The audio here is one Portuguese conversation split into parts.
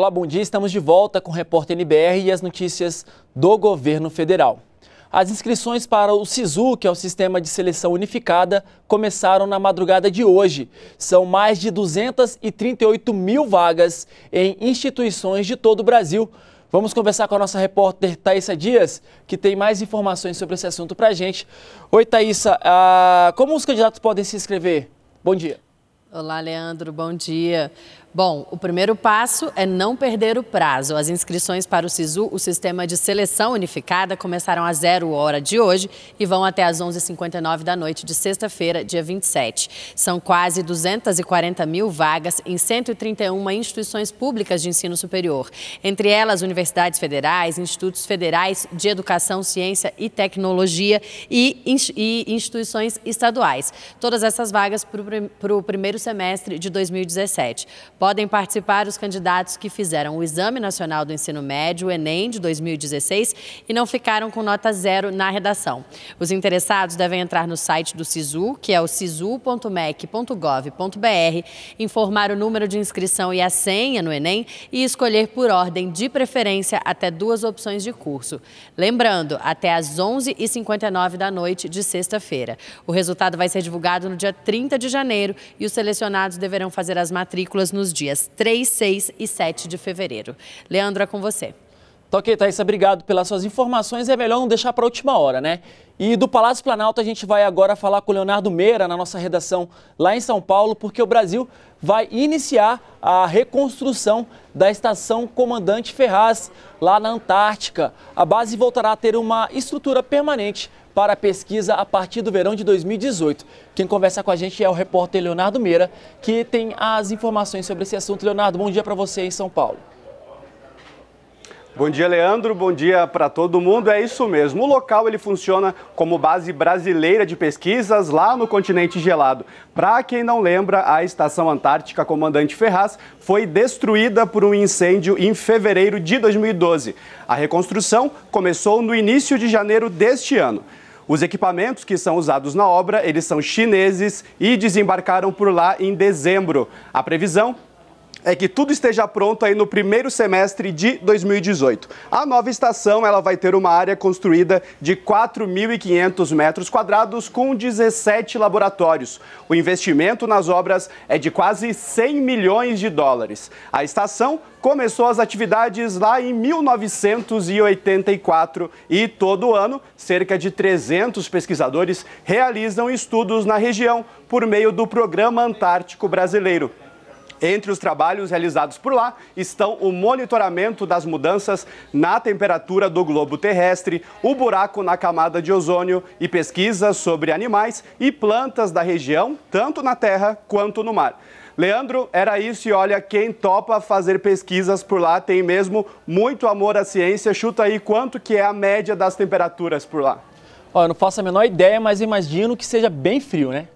Olá, bom dia. Estamos de volta com o Repórter NBR e as notícias do governo federal. As inscrições para o SISU, que é o Sistema de Seleção Unificada, começaram na madrugada de hoje. São mais de 238 mil vagas em instituições de todo o Brasil. Vamos conversar com a nossa repórter Thaisa Dias, que tem mais informações sobre esse assunto para a gente. Oi, Thaisa. Ah, como os candidatos podem se inscrever? Bom dia. Olá, Leandro. Bom dia. Bom, o primeiro passo é não perder o prazo. As inscrições para o SISU, o Sistema de Seleção Unificada, começaram a zero hora de hoje e vão até às 11h59 da noite de sexta-feira, dia 27. São quase 240 mil vagas em 131 instituições públicas de ensino superior, entre elas universidades federais, institutos federais de educação, ciência e tecnologia e, e instituições estaduais. Todas essas vagas para o primeiro semestre de 2017. Podem participar os candidatos que fizeram o Exame Nacional do Ensino Médio, o Enem, de 2016, e não ficaram com nota zero na redação. Os interessados devem entrar no site do SISU, que é o sisu.mec.gov.br, informar o número de inscrição e a senha no Enem e escolher por ordem de preferência até duas opções de curso. Lembrando, até às 11h59 da noite de sexta-feira. O resultado vai ser divulgado no dia 30 de janeiro e os selecionados deverão fazer as matrículas nos dias 3, 6 e 7 de fevereiro. Leandro, é com você. Tá ok, Thaisa, obrigado pelas suas informações. É melhor não deixar para a última hora, né? E do Palácio Planalto a gente vai agora falar com o Leonardo Meira na nossa redação lá em São Paulo, porque o Brasil vai iniciar a reconstrução da estação Comandante Ferraz, lá na Antártica. A base voltará a ter uma estrutura permanente para a pesquisa a partir do verão de 2018. Quem conversa com a gente é o repórter Leonardo Meira, que tem as informações sobre esse assunto. Leonardo, bom dia para você em São Paulo. Bom dia, Leandro. Bom dia para todo mundo. É isso mesmo. O local ele funciona como base brasileira de pesquisas lá no continente gelado. Para quem não lembra, a estação Antártica Comandante Ferraz foi destruída por um incêndio em fevereiro de 2012. A reconstrução começou no início de janeiro deste ano. Os equipamentos que são usados na obra, eles são chineses e desembarcaram por lá em dezembro. A previsão é que tudo esteja pronto aí no primeiro semestre de 2018. A nova estação ela vai ter uma área construída de 4.500 metros quadrados com 17 laboratórios. O investimento nas obras é de quase 100 milhões de dólares. A estação começou as atividades lá em 1984 e todo ano cerca de 300 pesquisadores realizam estudos na região por meio do Programa Antártico Brasileiro. Entre os trabalhos realizados por lá estão o monitoramento das mudanças na temperatura do globo terrestre, o buraco na camada de ozônio e pesquisas sobre animais e plantas da região, tanto na terra quanto no mar. Leandro, era isso e olha, quem topa fazer pesquisas por lá tem mesmo muito amor à ciência. Chuta aí quanto que é a média das temperaturas por lá. Olha, não faço a menor ideia, mas imagino que seja bem frio, né?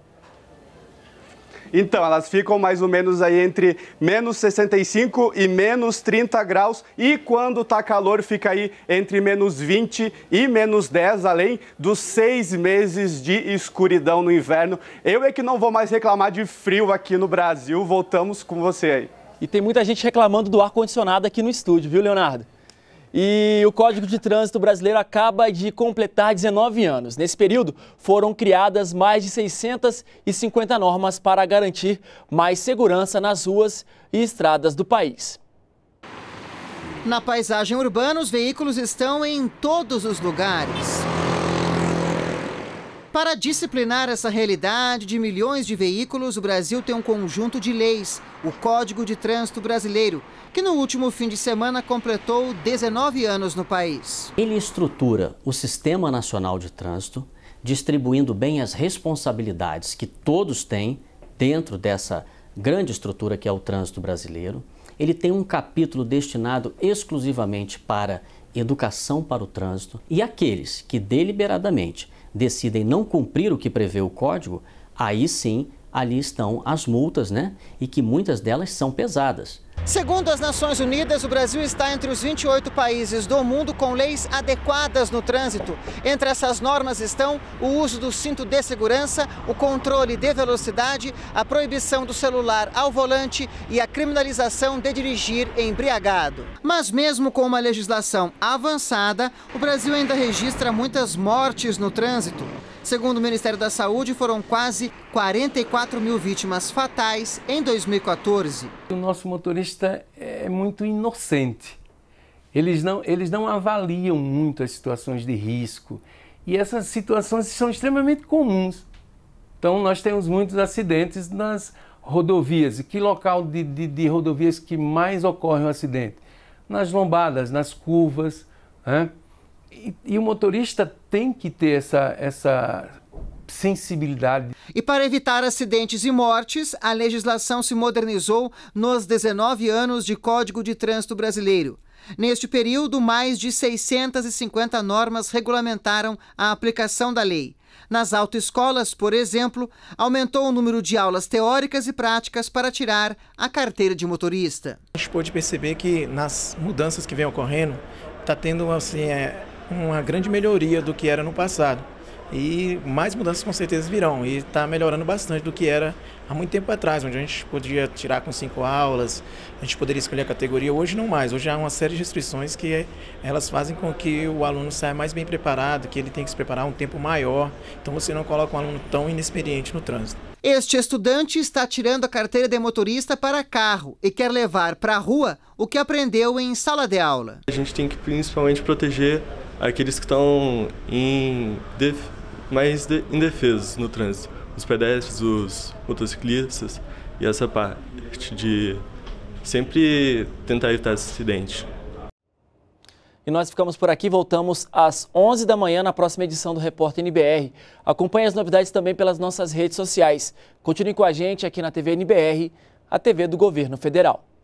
Então, elas ficam mais ou menos aí entre menos 65 e menos 30 graus. E quando tá calor, fica aí entre menos 20 e menos 10, além dos seis meses de escuridão no inverno. Eu é que não vou mais reclamar de frio aqui no Brasil. Voltamos com você aí. E tem muita gente reclamando do ar-condicionado aqui no estúdio, viu, Leonardo? E o Código de Trânsito Brasileiro acaba de completar 19 anos. Nesse período, foram criadas mais de 650 normas para garantir mais segurança nas ruas e estradas do país. Na paisagem urbana, os veículos estão em todos os lugares. Para disciplinar essa realidade de milhões de veículos, o Brasil tem um conjunto de leis, o Código de Trânsito Brasileiro, que no último fim de semana completou 19 anos no país. Ele estrutura o Sistema Nacional de Trânsito, distribuindo bem as responsabilidades que todos têm dentro dessa grande estrutura que é o trânsito brasileiro. Ele tem um capítulo destinado exclusivamente para educação para o trânsito e aqueles que deliberadamente decidem não cumprir o que prevê o código, aí sim ali estão as multas, né? E que muitas delas são pesadas. Segundo as Nações Unidas, o Brasil está entre os 28 países do mundo com leis adequadas no trânsito. Entre essas normas estão o uso do cinto de segurança, o controle de velocidade, a proibição do celular ao volante e a criminalização de dirigir embriagado. Mas, mesmo com uma legislação avançada, o Brasil ainda registra muitas mortes no trânsito. Segundo o Ministério da Saúde, foram quase 44 mil vítimas fatais em 2014. O nosso motorista é muito inocente. Eles não, eles não avaliam muito as situações de risco. E essas situações são extremamente comuns. Então, nós temos muitos acidentes nas rodovias. E que local de, de, de rodovias que mais ocorre o um acidente? Nas lombadas, nas curvas. Né? E, o motorista tem que ter essa, essa sensibilidade. E para evitar acidentes e mortes, a legislação se modernizou nos 19 anos de Código de Trânsito Brasileiro. Neste período, mais de 650 normas regulamentaram a aplicação da lei. Nas autoescolas, por exemplo, aumentou o número de aulas teóricas e práticas para tirar a carteira de motorista. A gente pôde perceber que nas mudanças que vem ocorrendo, está tendo assim, é uma grande melhoria do que era no passado. E mais mudanças com certeza virão. E está melhorando bastante do que era há muito tempo atrás, onde a gente podia tirar com cinco aulas, a gente poderia escolher a categoria. Hoje não mais. Hoje há uma série de restrições que elas fazem com que o aluno saia mais bem preparado, que ele tem que se preparar um tempo maior. Então você não coloca um aluno tão inexperiente no trânsito. Este estudante está tirando a carteira de motorista para carro e quer levar para a rua o que aprendeu em sala de aula. A gente tem que principalmente proteger aqueles que estão em def, mais de, indefesos no trânsito, os pedestres, os motociclistas e essa parte de sempre tentar evitar esse acidente. E nós ficamos por aqui, voltamos às 11 da manhã na próxima edição do Repórter NBR. Acompanhe as novidades também pelas nossas redes sociais. Continue com a gente aqui na TV NBR, a TV do Governo Federal.